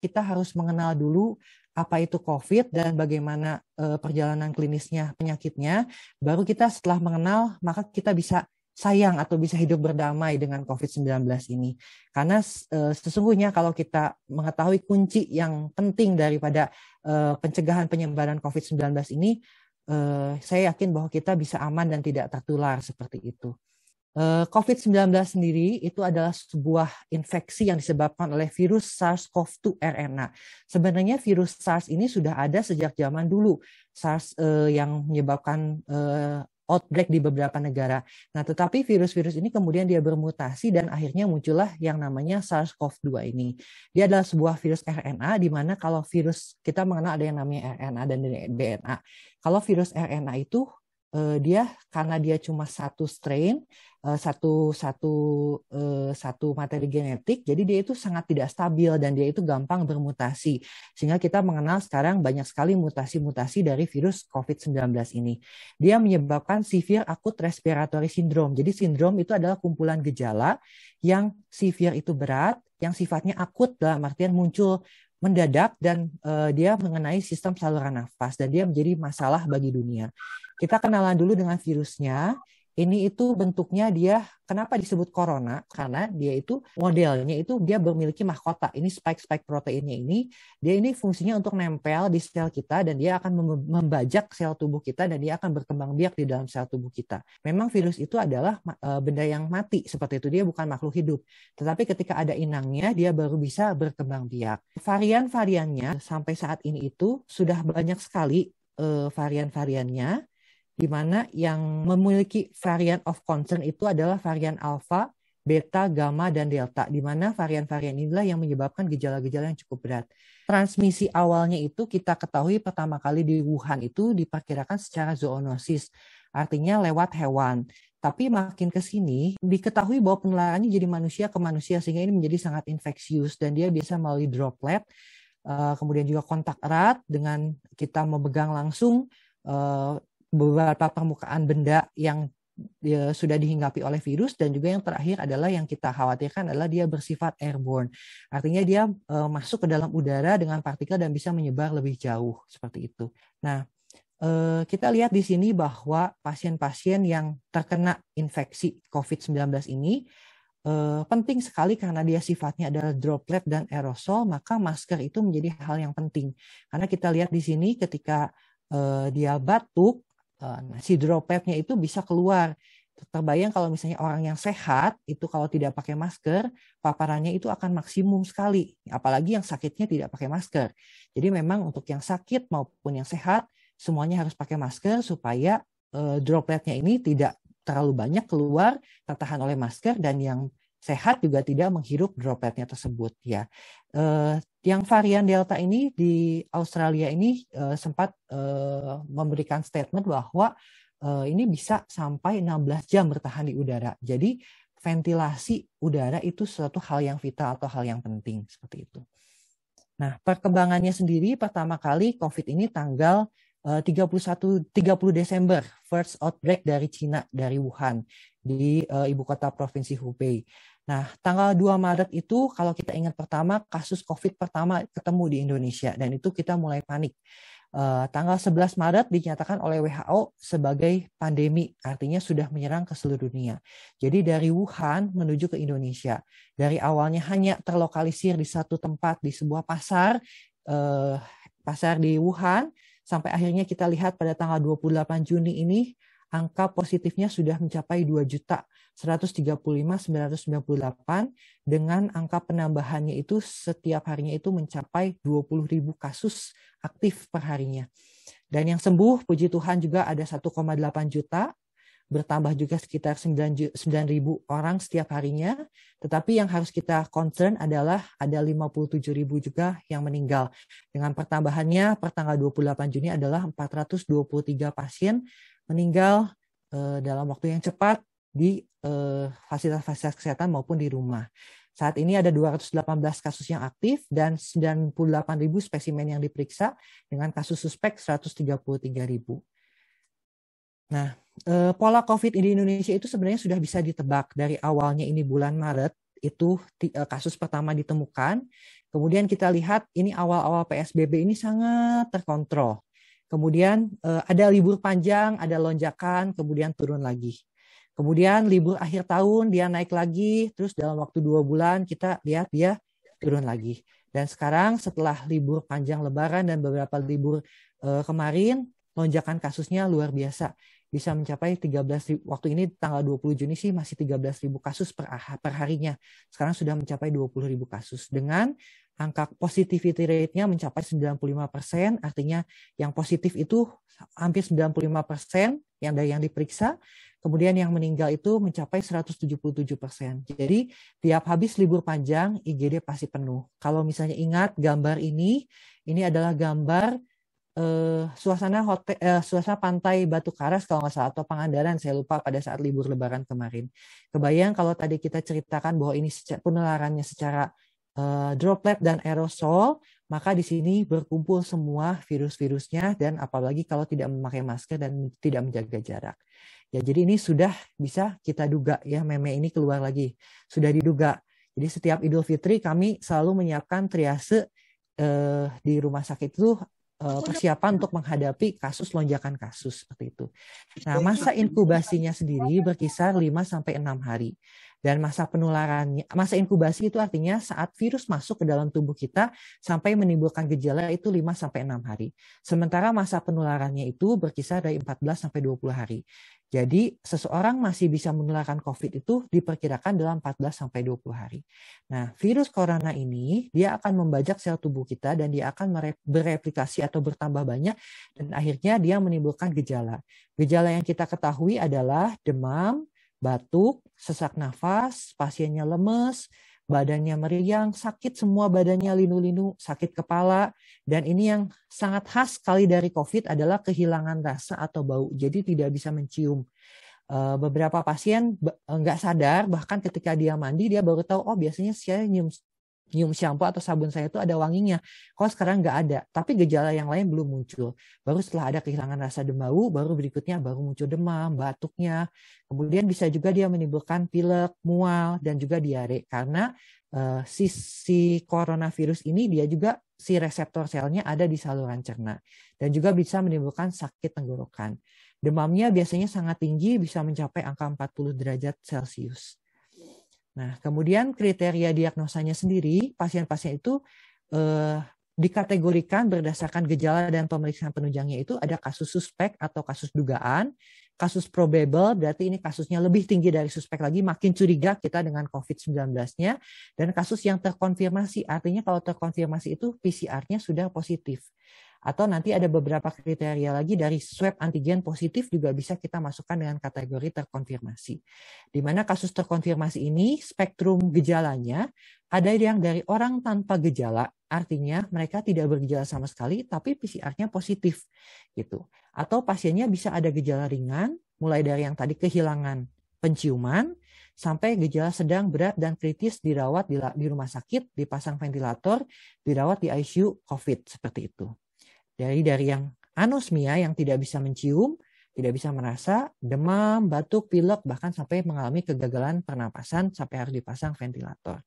kita harus mengenal dulu apa itu COVID dan bagaimana eh, perjalanan klinisnya penyakitnya. Baru kita setelah mengenal maka kita bisa sayang atau bisa hidup berdamai dengan COVID-19 ini. Karena eh, sesungguhnya kalau kita mengetahui kunci yang penting daripada eh, pencegahan penyebaran COVID-19 ini, saya yakin bahwa kita bisa aman dan tidak tertular seperti itu. Eh, COVID-19 sendiri itu adalah sebuah infeksi yang disebabkan oleh virus SARS-CoV-2 RNA. Sebenarnya virus SARS ini sudah ada sejak zaman dulu. SARS eh, yang menyebabkan eh, outbreak di beberapa negara. Nah, tetapi virus-virus ini kemudian dia bermutasi dan akhirnya muncullah yang namanya SARS-CoV-2 ini. Dia adalah sebuah virus RNA di mana kalau virus kita mengenal ada yang namanya RNA dan DNA. Kalau virus RNA itu uh, dia karena dia cuma satu strain eh, satu satu eh, satu materi genetik jadi dia itu sangat tidak stabil dan dia itu gampang bermutasi sehingga kita mengenal sekarang banyak sekali mutasi-mutasi dari virus COVID-19 ini dia menyebabkan severe acute respiratory syndrome jadi sindrom itu adalah kumpulan gejala yang severe itu berat yang sifatnya akut dalam artian muncul mendadak dan dia mengenai sistem saluran nafas dan dia menjadi masalah bagi dunia. Kita kenalan dulu dengan virusnya. Ini itu bentuknya dia kenapa disebut corona? Karena dia itu modelnya itu dia memiliki mahkota. Ini spike-spike proteinnya ini, dia ini fungsinya untuk nempel di sel kita dan dia akan membajak sel tubuh kita dan dia akan berkembang biak di dalam sel tubuh kita. Memang virus itu adalah e, benda yang mati seperti itu, dia bukan makhluk hidup. Tetapi ketika ada inangnya dia baru bisa berkembang biak. Varian-variannya sampai saat ini itu sudah banyak sekali e, varian-variannya di mana yang memiliki varian of concern itu adalah varian alpha, beta, gamma, dan delta, di mana varian-varian inilah yang menyebabkan gejala-gejala yang cukup berat. Transmisi awalnya itu kita ketahui pertama kali di Wuhan itu diperkirakan secara zoonosis, artinya lewat hewan. Tapi makin ke sini diketahui bahwa penularannya jadi manusia ke manusia sehingga ini menjadi sangat infeksius dan dia bisa melalui droplet, eh, kemudian juga kontak erat dengan kita memegang langsung eh, beberapa permukaan benda yang ya, sudah dihinggapi oleh virus dan juga yang terakhir adalah yang kita khawatirkan adalah dia bersifat airborne. Artinya dia eh, masuk ke dalam udara dengan partikel dan bisa menyebar lebih jauh seperti itu. Nah, eh, kita lihat di sini bahwa pasien-pasien yang terkena infeksi COVID-19 ini eh, penting sekali karena dia sifatnya adalah droplet dan aerosol, maka masker itu menjadi hal yang penting. Karena kita lihat di sini ketika dia batuk Eh, nah, si dropletnya itu bisa keluar. Terbayang kalau misalnya orang yang sehat itu kalau tidak pakai masker, paparannya itu akan maksimum sekali. Apalagi yang sakitnya tidak pakai masker. Jadi memang untuk yang sakit maupun yang sehat, semuanya harus pakai masker supaya uh, eh, dropletnya ini tidak terlalu banyak keluar tertahan oleh masker dan yang sehat juga tidak menghirup dropletnya tersebut ya. Uh, yang varian Delta ini di Australia ini uh, sempat uh, memberikan statement bahwa uh, ini bisa sampai 16 jam bertahan di udara. Jadi ventilasi udara itu suatu hal yang vital atau hal yang penting seperti itu. Nah, perkembangannya sendiri pertama kali COVID ini tanggal 31 30 Desember first outbreak dari Cina dari Wuhan di uh, ibu kota provinsi Hubei. Nah, tanggal 2 Maret itu kalau kita ingat pertama kasus COVID pertama ketemu di Indonesia dan itu kita mulai panik. Uh, tanggal 11 Maret dinyatakan oleh WHO sebagai pandemi, artinya sudah menyerang ke seluruh dunia. Jadi dari Wuhan menuju ke Indonesia. Dari awalnya hanya terlokalisir di satu tempat di sebuah pasar, uh, pasar di Wuhan, sampai akhirnya kita lihat pada tanggal 28 Juni ini angka positifnya sudah mencapai 2 juta 135.998 dengan angka penambahannya itu setiap harinya itu mencapai 20.000 kasus aktif per harinya. Dan yang sembuh puji Tuhan juga ada 1,8 juta bertambah juga sekitar 9.000 orang setiap harinya. Tetapi yang harus kita concern adalah ada 57.000 juga yang meninggal. Dengan pertambahannya per tanggal 28 Juni adalah 423 pasien meninggal uh, dalam waktu yang cepat di eh, fasilitas-fasilitas uh, kesehatan maupun di rumah. Saat ini ada 218 kasus yang aktif dan 98.000 spesimen yang diperiksa dengan kasus suspek 133.000. Nah, uh, pola COVID di Indonesia itu sebenarnya sudah bisa ditebak dari awalnya ini bulan Maret itu kasus pertama ditemukan. Kemudian kita lihat ini awal-awal PSBB ini sangat terkontrol. Kemudian eh, ada libur panjang, ada lonjakan, kemudian turun lagi. Kemudian libur akhir tahun dia naik lagi, terus dalam waktu dua bulan kita lihat dia turun lagi. Dan sekarang setelah libur panjang Lebaran dan beberapa libur eh, kemarin, lonjakan kasusnya luar biasa. Bisa mencapai 13 ribu, waktu ini tanggal 20 Juni sih masih 13 ribu kasus per, per harinya. Sekarang sudah mencapai 20 ribu kasus dengan angka positivity rate-nya mencapai 95%, persen, artinya yang positif itu hampir 95% persen yang dari yang diperiksa, kemudian yang meninggal itu mencapai 177%. persen. Jadi tiap habis libur panjang IGD pasti penuh. Kalau misalnya ingat gambar ini, ini adalah gambar eh, suasana hotel eh, suasana pantai Batu Karas kalau nggak salah atau Pangandaran saya lupa pada saat libur lebaran kemarin. Kebayang kalau tadi kita ceritakan bahwa ini penularannya secara Eh, droplet dan aerosol, maka di sini berkumpul semua virus-virusnya dan apalagi kalau tidak memakai masker dan tidak menjaga jarak. Ya, jadi ini sudah bisa kita duga ya meme ini keluar lagi. Sudah diduga. Jadi setiap Idul Fitri kami selalu menyiapkan triase eh, di rumah sakit itu eh, persiapan untuk menghadapi kasus lonjakan kasus seperti itu. Nah, masa inkubasinya sendiri berkisar 5 sampai 6 hari. Dan masa penularannya, masa inkubasi itu artinya saat virus masuk ke dalam tubuh kita sampai menimbulkan gejala itu 5 sampai 6 hari. Sementara masa penularannya itu berkisar dari 14 sampai 20 hari. Jadi seseorang masih bisa menularkan COVID itu diperkirakan dalam 14 sampai 20 hari. Nah, virus corona ini dia akan membajak sel tubuh kita dan dia akan bereplikasi atau bertambah banyak dan akhirnya dia menimbulkan gejala. Gejala yang kita ketahui adalah demam, batuk, sesak nafas, pasiennya lemes, badannya meriang, sakit semua badannya linu-linu, sakit kepala, dan ini yang sangat khas sekali dari COVID adalah kehilangan rasa atau bau, jadi tidak bisa mencium. Eh, beberapa pasien eh, nggak sadar, bahkan ketika dia mandi dia baru tahu, oh biasanya saya nyium nyium shampo atau sabun saya itu ada wanginya. Kalau sekarang nggak ada, tapi gejala yang lain belum muncul. Baru setelah ada kehilangan rasa demau, baru berikutnya baru muncul demam, batuknya. Kemudian bisa juga dia menimbulkan pilek, mual, dan juga diare. Karena uh, eh, si, si coronavirus ini dia juga si reseptor selnya ada di saluran cerna. Dan juga bisa menimbulkan sakit tenggorokan. Demamnya biasanya sangat tinggi, bisa mencapai angka 40 derajat Celcius. Nah, kemudian kriteria diagnosanya sendiri, pasien-pasien itu eh, dikategorikan berdasarkan gejala dan pemeriksaan penunjangnya itu ada kasus suspek atau kasus dugaan, kasus probable berarti ini kasusnya lebih tinggi dari suspek lagi, makin curiga kita dengan COVID-19-nya, dan kasus yang terkonfirmasi, artinya kalau terkonfirmasi itu PCR-nya sudah positif. Atau nanti ada beberapa kriteria lagi dari swab antigen positif juga bisa kita masukkan dengan kategori terkonfirmasi. Di mana kasus terkonfirmasi ini spektrum gejalanya ada yang dari orang tanpa gejala, artinya mereka tidak bergejala sama sekali tapi PCR-nya positif gitu. Atau pasiennya bisa ada gejala ringan mulai dari yang tadi kehilangan penciuman sampai gejala sedang, berat, dan kritis dirawat di, rumah sakit, dipasang ventilator, dirawat di ICU COVID seperti itu. Dari dari yang anosmia yang tidak bisa mencium, tidak bisa merasa, demam, batuk, pilek, bahkan sampai mengalami kegagalan pernapasan sampai harus dipasang ventilator.